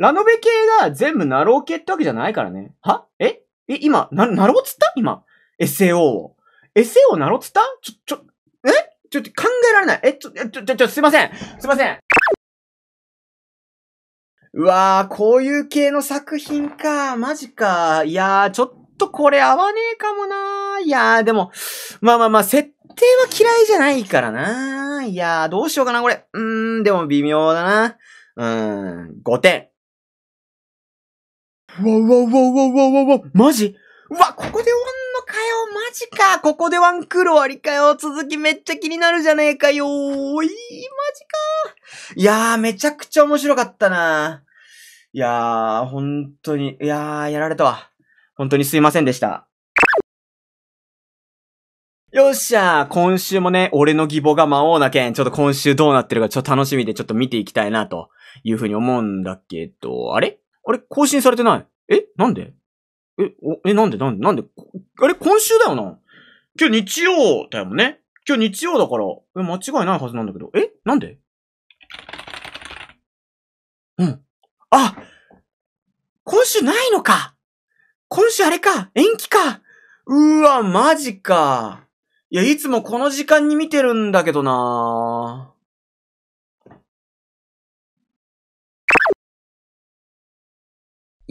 ラノベ系が全部ナロー系ってわけじゃないからね。はええ、今、な、ナローつった今。SAO を。SAO ナローつったちょ、ちょ、えちょっと考えられない。え、ちょ、ちょ、ちょ、ちょ、すいません。すいません。うわぁ、こういう系の作品か。マジか。いやー、ちょっとこれ合わねえかもなー。いやー、でも、まあまあまあ、設定は嫌いじゃないからなー。いやー、どうしようかな、これ。うーん、でも微妙だな。うーん、5点。うわうわうわうわうわうわうわマジうわ、ここで終わんのかよマジかここでワンクール終わりかよ続きめっちゃ気になるじゃねえかよおいマジかいやー、めちゃくちゃ面白かったないやー、本当に、いやー、やられたわ。本当にすいませんでした。よっしゃー今週もね、俺の義母が魔王な剣、ちょっと今週どうなってるかちょっと楽しみでちょっと見ていきたいなというふうに思うんだけど、あれあれ更新されてないえなんでえ、お、え、なんでなんでなんであれ今週だよな今日日曜だよね今日日曜だから、え、間違いないはずなんだけど。えなんでうん。あ今週ないのか今週あれか延期かうーわ、マジか。いや、いつもこの時間に見てるんだけどな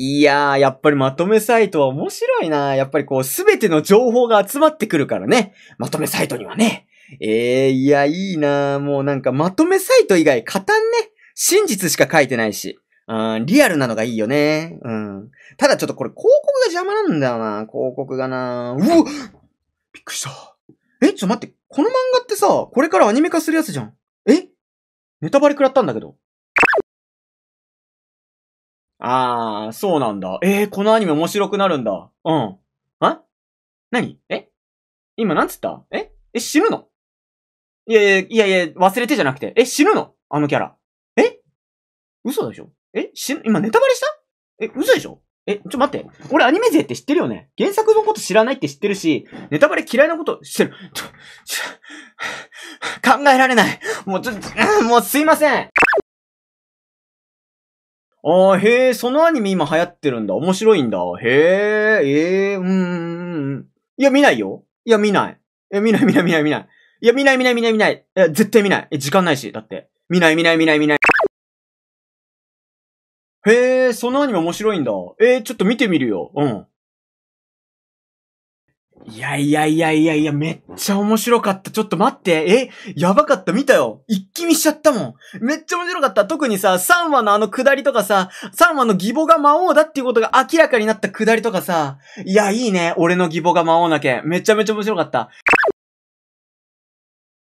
いやー、やっぱりまとめサイトは面白いなやっぱりこう、すべての情報が集まってくるからね。まとめサイトにはね。ええー、いや、いいなもうなんかまとめサイト以外、語んね。真実しか書いてないし。うん、リアルなのがいいよね。うん。ただちょっとこれ広告が邪魔なんだよな。広告がなうわびっくりした。え、ちょっと待って。この漫画ってさ、これからアニメ化するやつじゃん。えネタバレ食らったんだけど。あー、そうなんだ。えー、このアニメ面白くなるんだ。うん。あ何え今なんつったええ、死ぬのいやいや、いやいや、忘れてじゃなくて。え、死ぬのあのキャラ。え嘘でしょえ死ぬ、今ネタバレしたえ、嘘でしょえ、ちょ待って。俺アニメ勢って知ってるよね原作のこと知らないって知ってるし、ネタバレ嫌いなこと知ってる。ちょ、ちょ考えられない。もうちょ、もうすいません。ああ、へえ、そのアニメ今流行ってるんだ。面白いんだ。へえ、ええー、うん。いや、見ないよ。いや、見ない。いや、見ない、見ない、見ない、見ない。いや、見ない、見ない、見ない、見ない。いや、絶対見ない。え、時間ないし。だって。見ない、見ない、見ない、見ない。へえ、そのアニメ面白いんだ。えー、ちょっと見てみるよ。うん。いやいやいやいやいや、めっちゃ面白かった。ちょっと待って。えやばかった。見たよ。一気見しちゃったもん。めっちゃ面白かった。特にさ、3話のあの下りとかさ、3話の義母が魔王だっていうことが明らかになった下りとかさ。いや、いいね。俺の義母が魔王なけん。めちゃめちゃ面白かった。